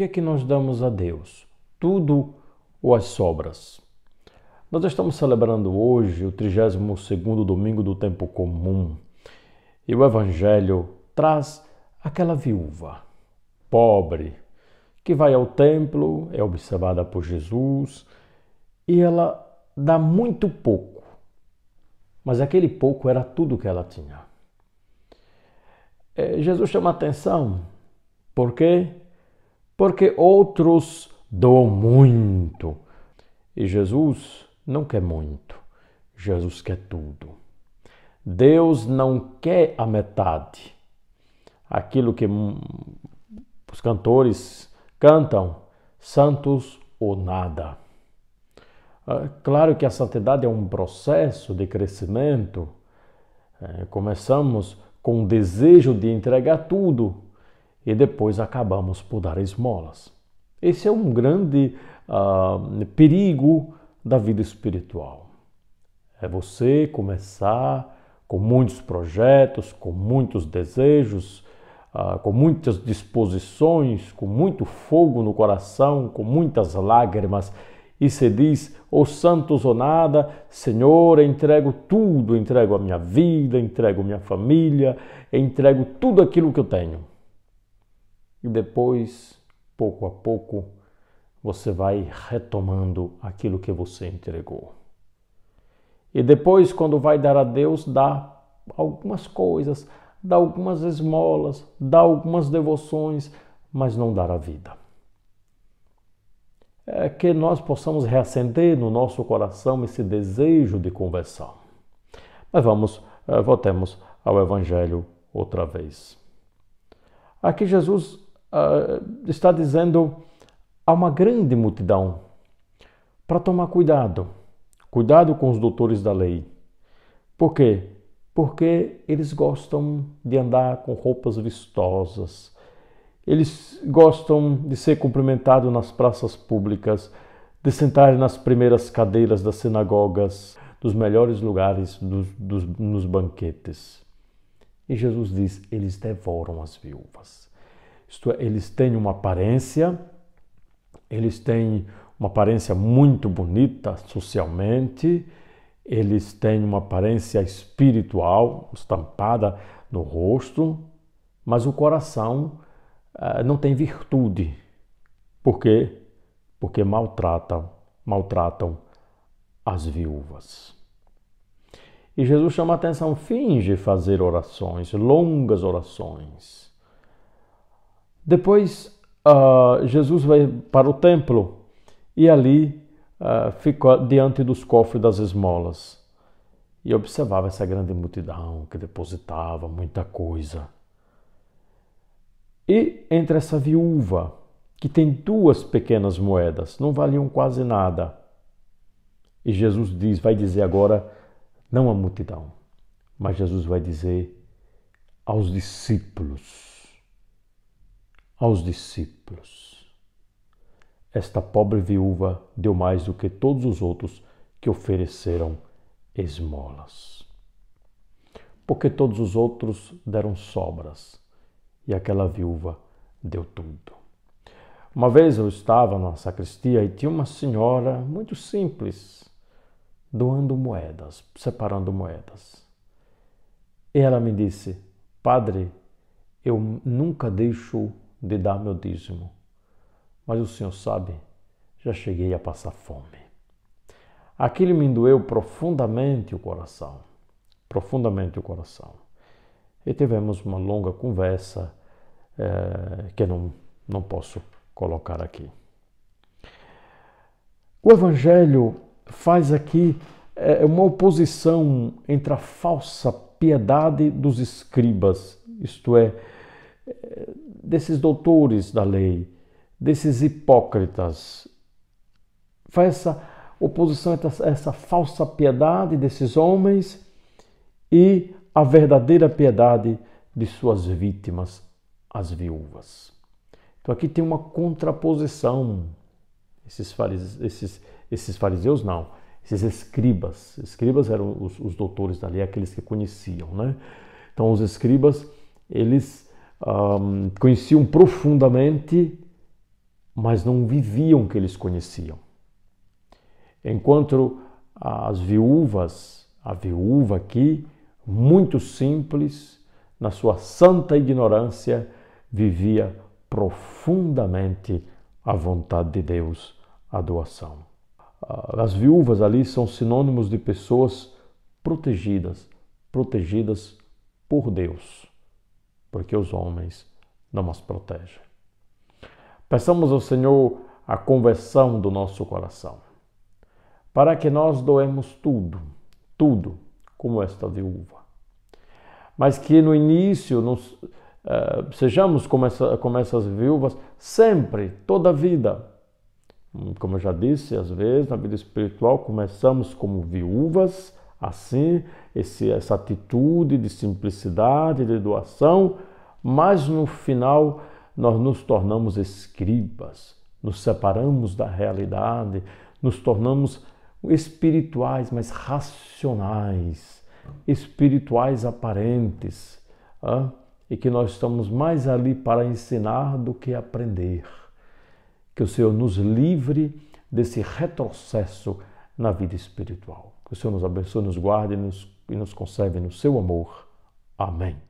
que é que nós damos a Deus? Tudo ou as sobras? Nós estamos celebrando hoje o 32º domingo do tempo comum. E o evangelho traz aquela viúva pobre que vai ao templo, é observada por Jesus e ela dá muito pouco. Mas aquele pouco era tudo que ela tinha. Eh, Jesus chama atenção porque porque outros doam muito. E Jesus não quer muito, Jesus quer tudo. Deus não quer a metade. Aquilo que hum, os cantores cantam, santos ou nada. Ah, claro que a santidade é um processo de crescimento. Eh, começamos com o desejo de entregar tudo, e depois acabamos por dar esmolas. Esse é um grande uh, perigo da vida espiritual. É você começar com muitos projetos, com muitos desejos, uh, com muitas disposições, com muito fogo no coração, com muitas lágrimas e se diz, Oh santos ou nada, Senhor, entrego tudo, entrego a minha vida, entrego minha família, entrego tudo aquilo que eu tenho e depois, pouco a pouco, você vai retomando aquilo que você entregou. E depois, quando vai dar a Deus, dá algumas coisas, dá algumas esmolas, dá algumas devoções, mas não dá a vida. É que nós possamos reacender no nosso coração esse desejo de conversão. Mas vamos, eh, voltemos ao Evangelho outra vez. Aqui Jesus uh, está dizendo a uma grande multidão para tomar cuidado. Cuidado com os doutores da lei. Por quê? Porque eles gostam de andar com roupas vistosas, eles gostam de ser cumprimentados nas praças públicas, de sentar nas primeiras cadeiras das sinagogas, dos melhores lugares, dos, dos, nos banquetes. E Jesus diz: eles devoram as viúvas isto é, eles têm uma aparência, eles têm uma aparência muito bonita socialmente, eles têm uma aparência espiritual estampada no rosto, mas o coração uh, não tem virtude. Por quê? Porque maltratam, maltratam as viúvas. E Jesus chama a atenção, finge fazer orações, longas orações depois uh, Jesus vai para o templo e ali uh, ah, ficou diante dos cofres das esmolas e observava essa grande multidão que depositava muita coisa. E entra essa viúva que tem duas pequenas moedas, não valiam quase nada. E Jesus diz, vai dizer agora não à multidão, mas Jesus vai dizer aos discípulos aos discípulos. Esta pobre viúva deu mais do que todos os outros que ofereceram esmolas. Porque todos os outros deram sobras e aquela viúva deu tudo. Uma vez eu estava na sacristia e tinha uma senhora muito simples doando moedas, separando moedas. E ela me disse: Padre, eu nunca deixo de dar meu dízimo. Mas o Senhor sabe, já cheguei a passar fome. Aquilo me doeu profundamente o coração. Profundamente o coração. E tivemos uma longa conversa é, que não, não posso colocar aqui. O Evangelho faz aqui é, uma oposição entre a falsa piedade dos escribas, isto é, eh, desses doutores da lei, desses hipócritas. Faz essa oposição essa falsa piedade desses homens e a verdadeira piedade de suas vítimas, as viúvas. Então aqui tem uma contraposição. Esses, fariseus, esses, esses fariseus não, esses escribas. Escribas eram os, os doutores da lei, aqueles que conheciam, né? Então os escribas, eles um, conheciam profundamente, mas não viviam o que eles conheciam. Enquanto as viúvas, a viúva aqui, muito simples, na sua santa ignorância, vivia profundamente a vontade de Deus, a doação. Ah, as viúvas ali são sinônimos de pessoas protegidas, protegidas por Deus porque os homens não as protegem. Peçamos ao Senhor a conversão do nosso coração, para que nós doemos tudo, tudo, como esta viúva. Mas que no início nos, uh, sejamos como, essa, como essas viúvas, sempre, toda a vida. Como eu já disse, às vezes na vida espiritual começamos como viúvas Assim, esse, essa atitude de simplicidade, de doação, mas no final nós nos tornamos escribas, nos separamos da realidade, nos tornamos espirituais, mas racionais, espirituais aparentes, ah? e que nós estamos mais ali para ensinar do que aprender. Que o Senhor nos livre desse retrocesso na vida espiritual. Que o Senhor nos abençoe, nos guarde e nos, e nos conserve no seu amor. Amém.